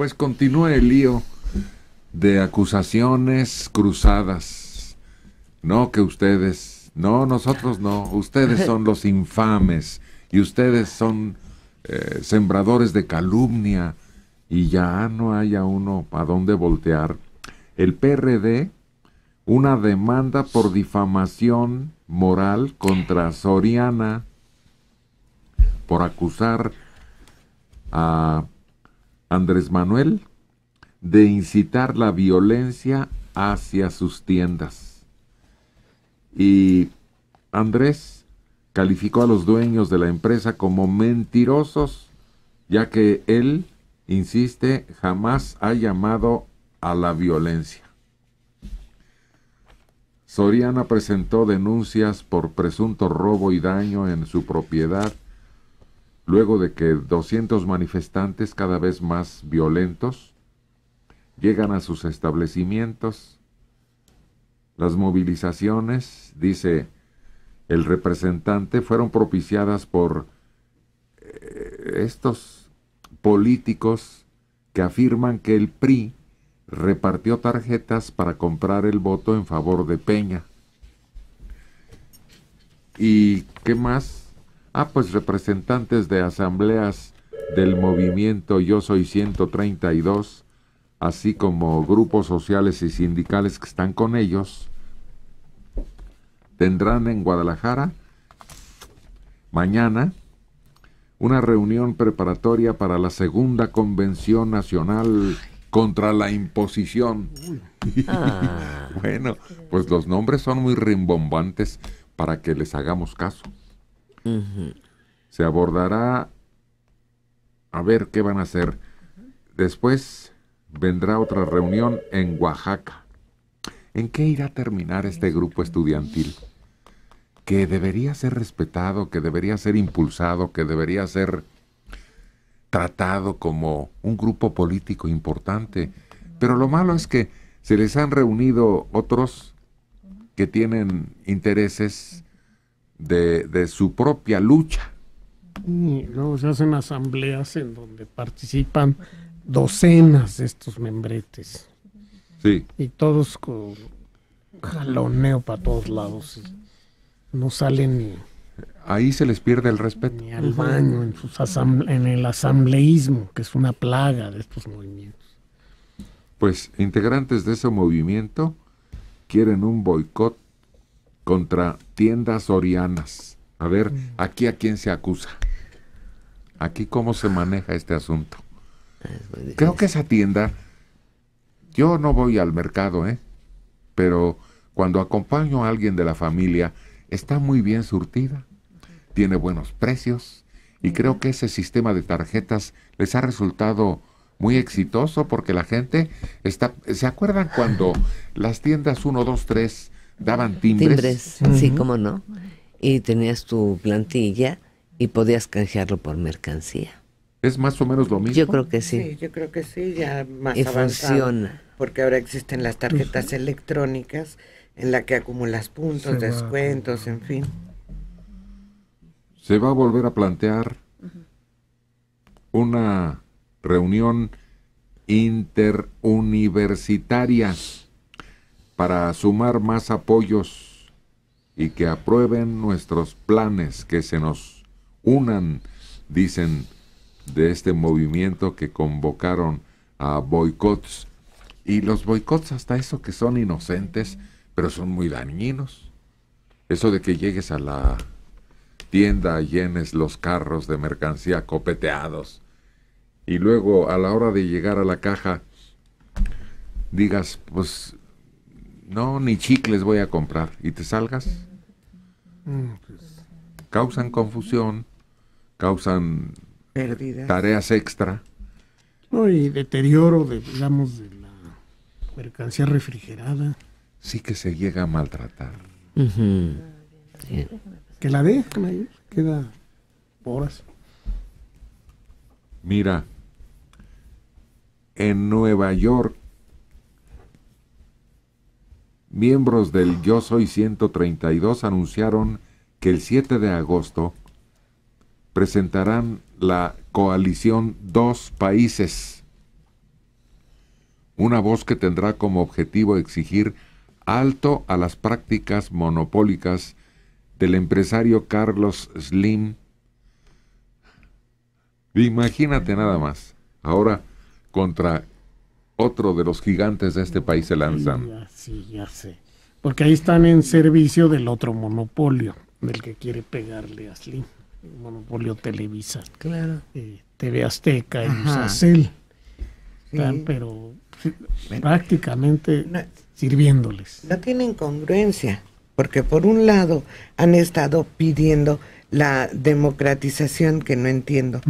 Pues continúa el lío de acusaciones cruzadas. No que ustedes, no, nosotros no, ustedes son los infames y ustedes son eh, sembradores de calumnia y ya no haya uno a dónde voltear. El PRD, una demanda por difamación moral contra Soriana por acusar a Andrés Manuel de incitar la violencia hacia sus tiendas. Y Andrés calificó a los dueños de la empresa como mentirosos, ya que él, insiste, jamás ha llamado a la violencia. Soriana presentó denuncias por presunto robo y daño en su propiedad luego de que 200 manifestantes cada vez más violentos llegan a sus establecimientos. Las movilizaciones, dice el representante, fueron propiciadas por eh, estos políticos que afirman que el PRI repartió tarjetas para comprar el voto en favor de Peña. ¿Y qué más Ah, pues representantes de asambleas del movimiento Yo Soy 132, así como grupos sociales y sindicales que están con ellos, tendrán en Guadalajara mañana una reunión preparatoria para la segunda convención nacional contra la imposición. Ah. bueno, pues los nombres son muy rimbombantes para que les hagamos caso. Se abordará a ver qué van a hacer. Después vendrá otra reunión en Oaxaca. ¿En qué irá a terminar este grupo estudiantil? Que debería ser respetado, que debería ser impulsado, que debería ser tratado como un grupo político importante. Pero lo malo es que se les han reunido otros que tienen intereses de, su propia lucha. Y luego se hacen asambleas en donde participan docenas de estos membretes. Sí. Y todos con jaloneo para todos lados. No salen ni. Ahí se les pierde el respeto. Ni al baño, en, en el asambleísmo, que es una plaga de estos movimientos. Pues integrantes de ese movimiento quieren un boicot contra tiendas orianas A ver, mm. aquí a quién se acusa. Aquí cómo se maneja este asunto. Creo que esa tienda, yo no voy al mercado, ¿eh? Pero cuando acompaño a alguien de la familia, está muy bien surtida, tiene buenos precios y creo que ese sistema de tarjetas les ha resultado muy exitoso porque la gente está... ¿Se acuerdan cuando las tiendas 1, 2, 3 daban timbres. sí, cómo no. Y tenías tu plantilla y podías canjearlo por mercancía. ¿Es más o menos lo mismo? Yo creo que sí. yo creo que sí, ya más y funciona. Porque ahora existen las tarjetas electrónicas en la que acumulas puntos, descuentos, en fin. Se va a volver a plantear una reunión interuniversitaria para sumar más apoyos y que aprueben nuestros planes, que se nos unan, dicen, de este movimiento que convocaron a boicots. Y los boicots hasta eso que son inocentes, pero son muy dañinos. Eso de que llegues a la tienda, llenes los carros de mercancía copeteados y luego a la hora de llegar a la caja digas, pues no, ni chicles voy a comprar, y te salgas, mm, pues, causan confusión, causan tareas extra. No, y deterioro, de, digamos, de la mercancía refrigerada. Sí que se llega a maltratar. Que Que la dejan queda horas. Mira, en Nueva York miembros del Yo Soy 132 anunciaron que el 7 de agosto presentarán la coalición Dos Países, una voz que tendrá como objetivo exigir alto a las prácticas monopólicas del empresario Carlos Slim. Imagínate nada más, ahora contra otro de los gigantes de este país se lanzan. Sí, ya, sé. Porque ahí están en servicio del otro monopolio, del que quiere pegarle a Slim. monopolio Televisa. Claro. Eh, TV Azteca y Pero prácticamente sirviéndoles. No tienen congruencia, porque por un lado han estado pidiendo la democratización, que no entiendo,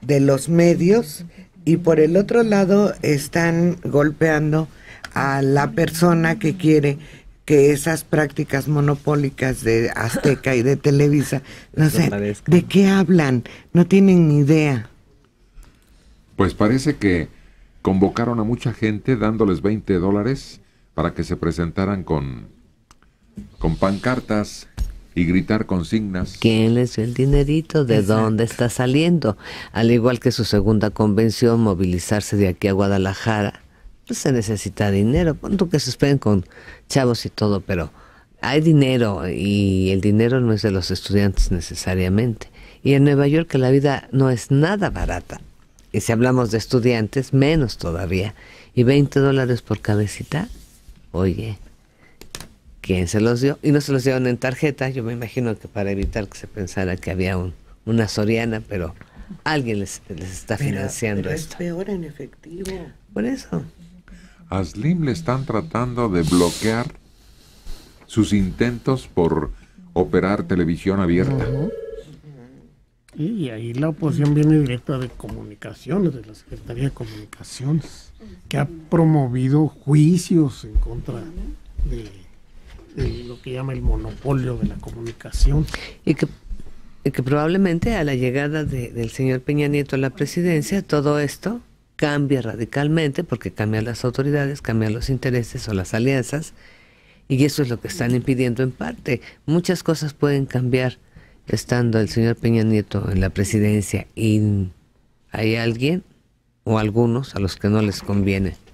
de los medios, y por el otro lado están golpeando a la persona que quiere que esas prácticas monopólicas de Azteca y de Televisa, no sé, ¿de qué hablan? No tienen ni idea. Pues parece que convocaron a mucha gente dándoles 20 dólares para que se presentaran con, con pancartas y gritar consignas. ¿Quién les dio el dinerito? ¿De dónde está saliendo? Al igual que su segunda convención, movilizarse de aquí a Guadalajara, pues se necesita dinero. Punto que se esperen con chavos y todo, pero hay dinero y el dinero no es de los estudiantes necesariamente. Y en Nueva York la vida no es nada barata. Y si hablamos de estudiantes, menos todavía. Y 20 dólares por cabecita, oye quién se los dio. Y no se los dieron en tarjeta yo me imagino que para evitar que se pensara que había un, una soriana, pero alguien les, está financiando pero esto. Es peor en efectivo. Por eso. A Slim le están tratando de bloquear sus intentos por operar televisión abierta. Y ahí la oposición viene directa de comunicaciones, de la Secretaría de Comunicaciones, que ha promovido juicios en contra de lo que llama el monopolio de la comunicación. Y que, que probablemente a la llegada del señor Peña Nieto a la presidencia, todo esto cambia radicalmente porque cambian las autoridades, cambian los intereses o las alianzas y eso es lo que están impidiendo en parte. Muchas cosas pueden cambiar estando el señor Peña Nieto en la presidencia y hay alguien o algunos a los que no les conviene